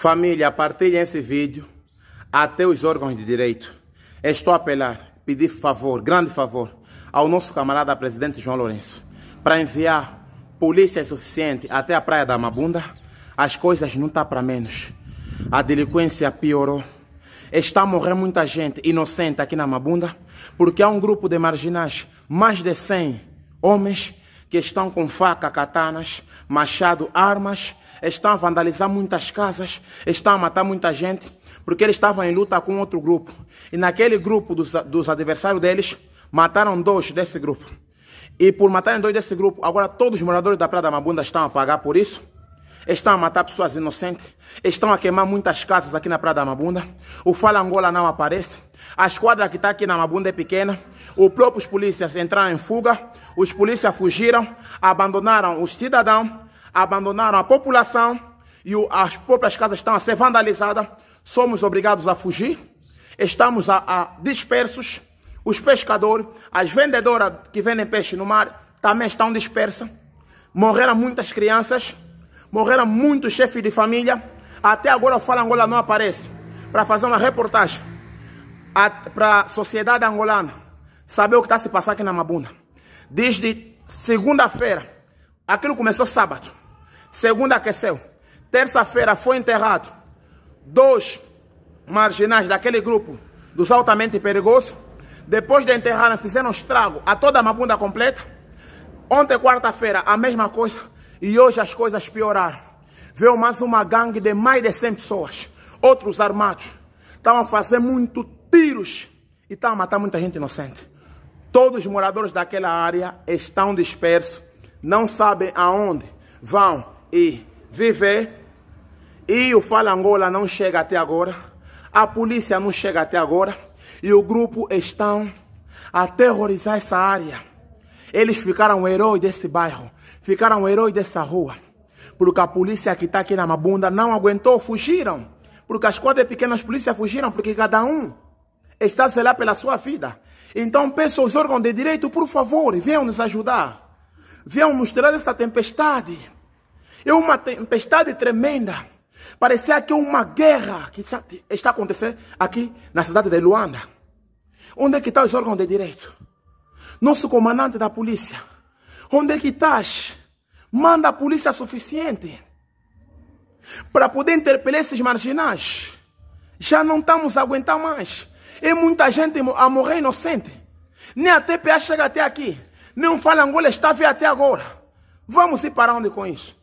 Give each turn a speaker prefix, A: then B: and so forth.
A: Família, partilhem esse vídeo até os órgãos de direito. Estou a apelar, pedir favor, grande favor, ao nosso camarada presidente João Lourenço para enviar polícia suficiente até a praia da Mabunda. As coisas não estão tá para menos. A delinquência piorou. Está a morrer muita gente inocente aqui na Mabunda porque há um grupo de marginais, mais de 100 homens que estão com faca, katanas, machado, armas, estão a vandalizar muitas casas, estão a matar muita gente, porque eles estavam em luta com outro grupo. E naquele grupo dos, dos adversários deles, mataram dois desse grupo. E por matarem dois desse grupo, agora todos os moradores da Praia da Mabunda estão a pagar por isso. Estão a matar pessoas inocentes. Estão a queimar muitas casas aqui na Praia da Mabunda. O Fala Angola não aparece. A esquadra que está aqui na Mabunda é pequena. Os próprios polícias entraram em fuga. Os polícias fugiram, abandonaram os cidadãos, abandonaram a população e as próprias casas estão a ser vandalizadas. Somos obrigados a fugir. Estamos a, a dispersos. Os pescadores, as vendedoras que vendem peixe no mar também estão dispersas. Morreram muitas crianças, morreram muitos chefes de família. Até agora o Fala Angola não aparece para fazer uma reportagem para a sociedade angolana saber o que está se passando aqui na Mabunda. Desde segunda-feira, aquilo começou sábado, segunda aqueceu, terça-feira foi enterrado dois marginais daquele grupo dos altamente perigosos. Depois de enterrar, fizeram estrago a toda a Mabunda completa. Ontem, quarta-feira, a mesma coisa. E hoje as coisas pioraram. Veio mais uma gangue de mais de 100 pessoas. Outros armados. Estavam a fazer muito tiros e está a matar muita gente inocente. Todos os moradores daquela área estão dispersos, não sabem aonde vão e viver. E o Fala Angola não chega até agora, a polícia não chega até agora, e o grupo estão a terrorizar essa área. Eles ficaram heróis desse bairro, ficaram heróis dessa rua, porque a polícia que está aqui na Mabunda não aguentou, fugiram. Porque as quadras pequenas polícias fugiram, porque cada um está a zelar pela sua vida. Então peço aos órgãos de direito, por favor, venham nos ajudar. Venham mostrar essa tempestade. É uma tempestade tremenda. Parecia que é uma guerra que está acontecendo aqui na cidade de Luanda. Onde é que estão os órgãos de direito? Nosso comandante da polícia. Onde é que estás? Manda a polícia suficiente para poder interpelar esses marginais. Já não estamos a aguentar mais. E é muita gente a morrer inocente. Nem a TPA chega até aqui. Nem o Fala está está até agora. Vamos se parar onde com isso?